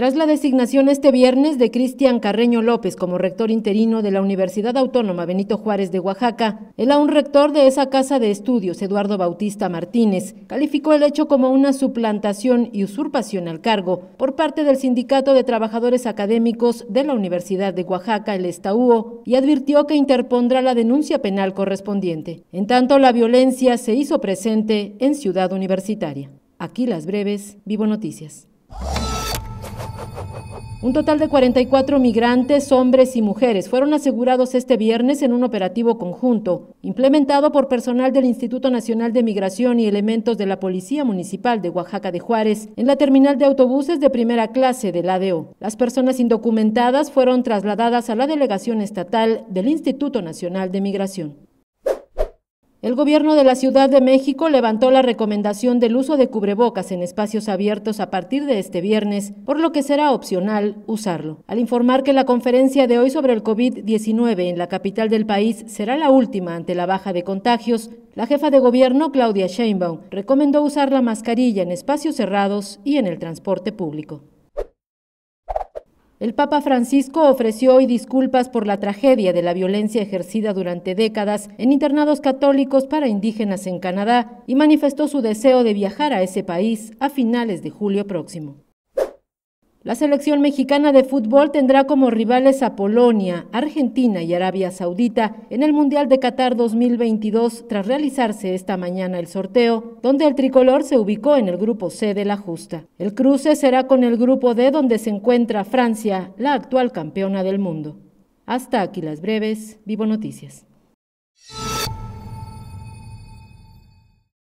Tras la designación este viernes de Cristian Carreño López como rector interino de la Universidad Autónoma Benito Juárez de Oaxaca, el aún rector de esa casa de estudios, Eduardo Bautista Martínez, calificó el hecho como una suplantación y usurpación al cargo por parte del Sindicato de Trabajadores Académicos de la Universidad de Oaxaca, el estaúo y advirtió que interpondrá la denuncia penal correspondiente. En tanto, la violencia se hizo presente en Ciudad Universitaria. Aquí las breves, Vivo Noticias. Un total de 44 migrantes, hombres y mujeres, fueron asegurados este viernes en un operativo conjunto, implementado por personal del Instituto Nacional de Migración y elementos de la Policía Municipal de Oaxaca de Juárez, en la terminal de autobuses de primera clase del ADO. Las personas indocumentadas fueron trasladadas a la delegación estatal del Instituto Nacional de Migración. El gobierno de la Ciudad de México levantó la recomendación del uso de cubrebocas en espacios abiertos a partir de este viernes, por lo que será opcional usarlo. Al informar que la conferencia de hoy sobre el COVID-19 en la capital del país será la última ante la baja de contagios, la jefa de gobierno, Claudia Sheinbaum, recomendó usar la mascarilla en espacios cerrados y en el transporte público. El Papa Francisco ofreció hoy disculpas por la tragedia de la violencia ejercida durante décadas en internados católicos para indígenas en Canadá y manifestó su deseo de viajar a ese país a finales de julio próximo. La selección mexicana de fútbol tendrá como rivales a Polonia, Argentina y Arabia Saudita en el Mundial de Qatar 2022 tras realizarse esta mañana el sorteo, donde el tricolor se ubicó en el grupo C de la justa. El cruce será con el grupo D donde se encuentra Francia, la actual campeona del mundo. Hasta aquí las breves, Vivo Noticias.